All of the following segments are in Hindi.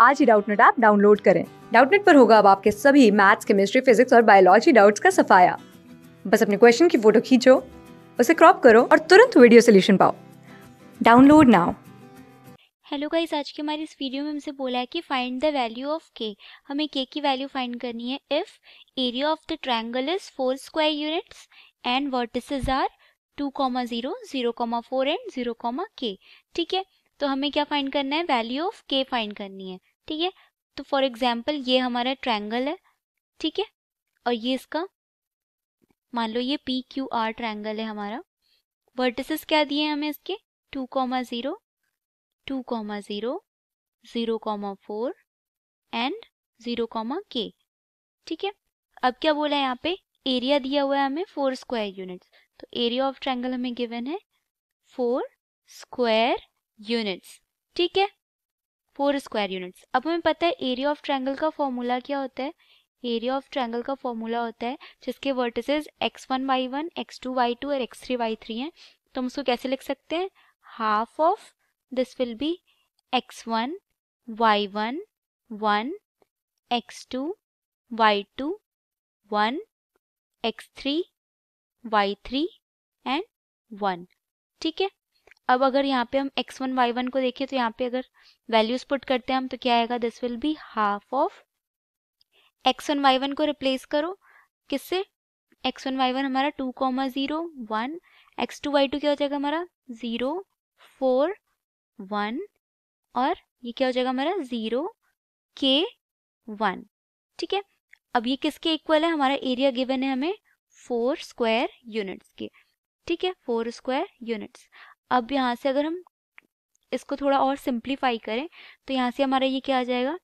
आज ही डाउटनेट ऐप डाउनलोड करें डाउटनेट पर होगा अब आपके सभी मैथ्स केमिस्ट्री फिजिक्स और बायोलॉजी डाउट्स का सफाया बस अपने क्वेश्चन की फोटो खींचो उसे क्रॉप करो और तुरंत वीडियो सोल्यूशन पाओ डाउनलोड नाउ हेलो गाइस आज के हमारे इस वीडियो में हमसे बोला है कि फाइंड द वैल्यू ऑफ के हमें के की वैल्यू फाइंड करनी है if area of the triangle is four square units and vertices are two comma zero zero comma four and zero comma k ठीक है तो हमें क्या फाइंड करना है वैल्यू ऑफ के फाइंड करनी है ठीक है तो फॉर एग्जाम्पल ये हमारा ट्रैंगल है ठीक है और ये इसका मान लो ये पी क्यू आर ट्रैंगल है हमारा वर्टिसेस क्या दिए हैं हमें इसके two comma zero two comma zero zero comma four and zero comma k ठीक है अब क्या बोला है यहाँ पे एरिया दिया हुआ है हमें फोर स्क्वायर यूनिट्स तो एरिया ऑफ ट्रैंगल हमें गिवन है फोर स्क्वायर यूनिट्स ठीक है फोर स्क्वायर यूनिट्स अब हमें पता है एरिया ऑफ ट्रैंगल का फॉर्मूला क्या होता है एरिया ऑफ ट्रैंगल का फॉर्मूला होता है जिसके vertices x one y one x two y two और एक्स थ्री वाई थ्री हैं तो हम उसको कैसे लिख सकते हैं half of this will be x one y one one x two y two one x three y three and one ठीक है अब अगर यहाँ पे हम एक्स वन वाई वन को देखें तो यहाँ पे अगर वैल्यूज पुट करते हैं हम तो क्या आएगा this will be half of x one y one को रिप्लेस करो किससे एक्स वन वाई वन हमारा two comma zero one x two y two क्या हो जाएगा हमारा जीरो फोर वन और ये क्या हो जाएगा हमारा जीरो के वन ठीक है अब ये किसके इक्वल है हमारा एरिया गिवन है हमें फोर स्क्वायर यूनिट्स के ठीक है फोर स्क्वायर यूनिट्स अब यहाँ से अगर हम इसको थोड़ा और सिंप्लीफाई करें तो यहाँ से हमारा ये क्या आ जाएगा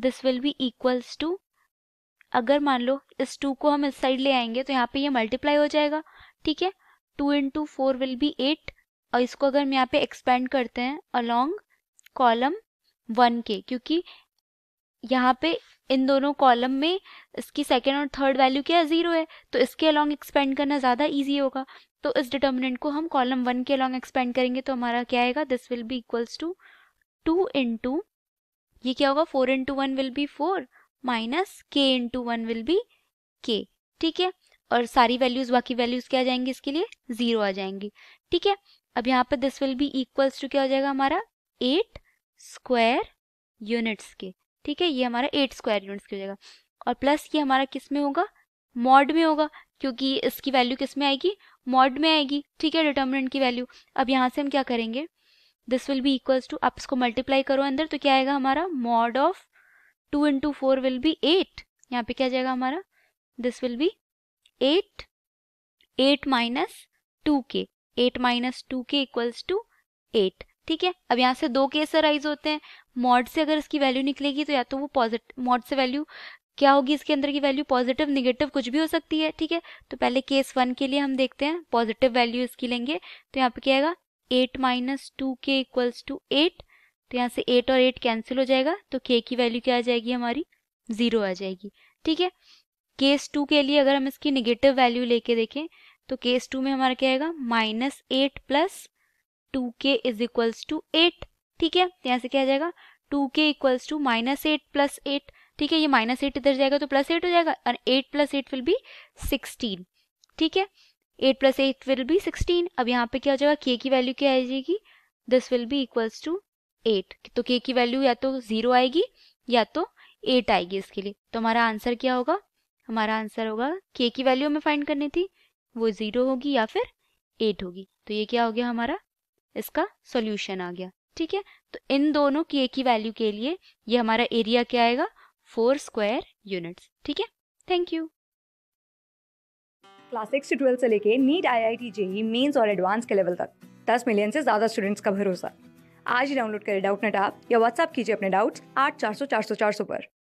this will be equals to अगर मान लो इस टू को हम इस साइड ले आएंगे तो यहाँ पे ये मल्टीप्लाई हो जाएगा ठीक है two into four will be eight और इसको अगर हम यहाँ पे एक्सपेंड करते हैं अलोंग कॉलम वन के क्योंकि यहाँ पे इन दोनों कॉलम में इसकी सेकेंड और थर्ड वैल्यू क्या ज़ीरो है तो इसके अलॉन्ग एक्सपेंड करना ज़्यादा ईजी होगा तो इस डिटर्मिनेंट को हम कॉलम वन के अलॉन्ग एक्सपेंड करेंगे तो हमारा क्या आएगा this will be equals to two इन ये क्या होगा four into one will be four minus k into one will be k ठीक है और सारी वैल्यूज बाकी वैल्यूज क्या आ जाएंगी इसके लिए जीरो आ जाएंगी ठीक है अब यहाँ पे this will be equals to क्या हो जाएगा हमारा एट स्क्वायर यूनिट्स के ठीक है ये हमारा एट स्क्वायर यूनिट्स के हो जाएगा और प्लस ये हमारा किस में होगा मॉड में होगा क्योंकि इसकी वैल्यू किस में आएगी मॉड में आएगी ठीक है डिटर्मिनेंट की वैल्यू अब यहाँ से हम क्या करेंगे this will be equals to आप इसको मल्टीप्लाई करो अंदर तो क्या आएगा हमारा mod of two into four will be eight यहाँ पे क्या जाएगा हमारा this will be eight eight minus two k eight minus two k equals to eight ठीक है अब यहाँ से दो केस अराइज होते हैं मॉड से अगर इसकी वैल्यू निकलेगी तो या तो वो पॉजिटिव मॉड से वैल्यू क्या होगी इसके अंदर की वैल्यू पॉजिटिव निगेटिव कुछ भी हो सकती है ठीक है तो पहले केस वन के लिए हम देखते हैं पॉजिटिव वैल्यू इसकी लेंगे तो यहाँ पे क्या आएगा eight minus two k equals to eight तो यहाँ से एट और एट कैंसिल हो जाएगा तो के की वैल्यू क्या आ जाएगी हमारी जीरो आ जाएगी ठीक है केस टू के लिए अगर हम इसकी निगेटिव वैल्यू लेके देखें तो केस टू में हमारा क्या आएगा minus eight plus two k is equals to eight ठीक है यहाँ से क्या जाएगा two k equals to minus eight plus eight ठीक है ये माइनस एट इधर जाएगा तो प्लस एट हो जाएगा और eight plus eight will be sixteen ठीक है eight plus eight will be sixteen अब यहाँ पे क्या हो जाएगा के की वैल्यू क्या आ जाएगी this will be equals to eight तो के की वैल्यू या तो जीरो आएगी या तो एट आएगी इसके लिए तो हमारा आंसर क्या होगा हमारा आंसर होगा के की वैल्यू हमें फाइंड करनी थी वो जीरो होगी या फिर एट होगी तो ये क्या हो गया हमारा इसका सॉल्यूशन आ गया ठीक है तो इन दोनों एक ही वैल्यू के लिए ये हमारा एरिया क्या आएगा फोर स्क्वायर यूनिट्स ठीक है थैंक यू क्लास सिक्स से ट्वेल्थ से लेके NEET I I T JEE mains और एडवांस के लेवल तक दस मिलियन से ज़्यादा स्टूडेंट्स का भरोसा आज ही डाउनलोड करें डाउट नेट आप या व्हाट्सअप कीजिए अपने डाउट्स आठ चार सौ चार सौ चार सौ पर